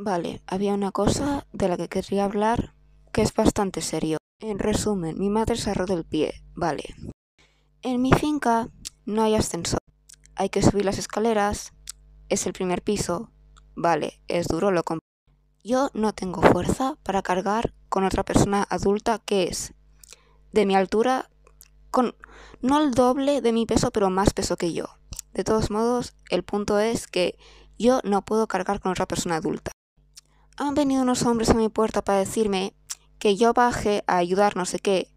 Vale, había una cosa de la que querría hablar que es bastante serio. En resumen, mi madre se ha el pie. Vale. En mi finca no hay ascensor. Hay que subir las escaleras. Es el primer piso. Vale, es duro lo compro. Yo no tengo fuerza para cargar con otra persona adulta que es de mi altura, con no el doble de mi peso, pero más peso que yo. De todos modos, el punto es que yo no puedo cargar con otra persona adulta han venido unos hombres a mi puerta para decirme que yo baje a ayudar no sé qué.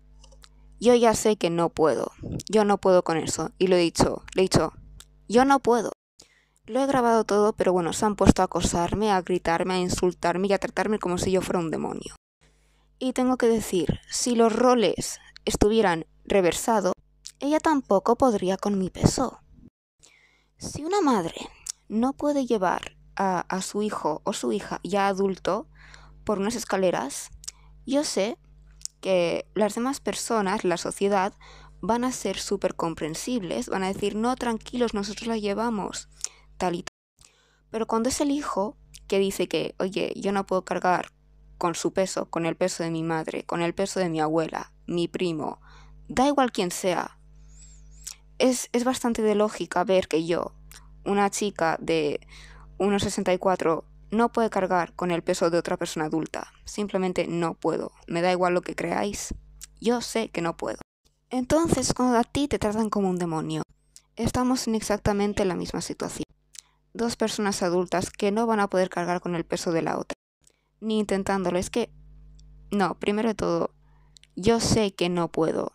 Yo ya sé que no puedo. Yo no puedo con eso. Y lo he dicho, le he dicho, yo no puedo. Lo he grabado todo, pero bueno, se han puesto a acosarme, a gritarme, a insultarme y a tratarme como si yo fuera un demonio. Y tengo que decir, si los roles estuvieran reversados, ella tampoco podría con mi peso. Si una madre no puede llevar a, su hijo o su hija ya adulto por unas escaleras, yo sé que las demás personas, la sociedad, van a ser súper comprensibles, van a decir, no, tranquilos, nosotros la llevamos, tal y tal. Pero cuando es el hijo que dice que, oye, yo no puedo cargar con su peso, con el peso de mi madre, con el peso de mi abuela, mi primo, da igual quién sea, es bastante de lógica ver que yo, una chica de 1,64 no puede cargar con el peso de otra persona adulta. Simplemente no puedo. Me da igual lo que creáis. Yo sé que no puedo. Entonces, cuando a ti te tratan como un demonio, estamos en exactamente la misma situación. Dos personas adultas que no van a poder cargar con el peso de la otra. Ni intentándolo. Es que... No, primero de todo, yo sé que no puedo.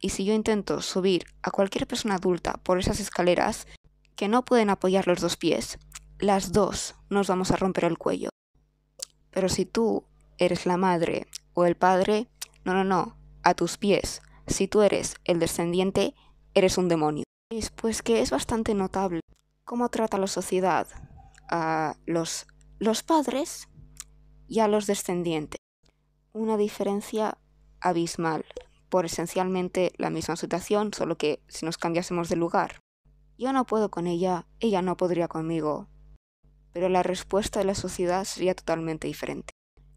Y si yo intento subir a cualquier persona adulta por esas escaleras, que no pueden apoyar los dos pies, las dos nos vamos a romper el cuello. Pero si tú eres la madre o el padre, no, no, no, a tus pies. Si tú eres el descendiente, eres un demonio. Pues que es bastante notable cómo trata la sociedad a los, los padres y a los descendientes. Una diferencia abismal por esencialmente la misma situación, solo que si nos cambiásemos de lugar. Yo no puedo con ella, ella no podría conmigo pero la respuesta de la sociedad sería totalmente diferente.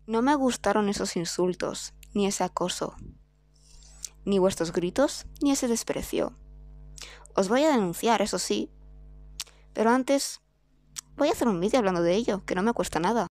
No me gustaron esos insultos, ni ese acoso, ni vuestros gritos, ni ese desprecio. Os voy a denunciar, eso sí, pero antes voy a hacer un vídeo hablando de ello, que no me cuesta nada.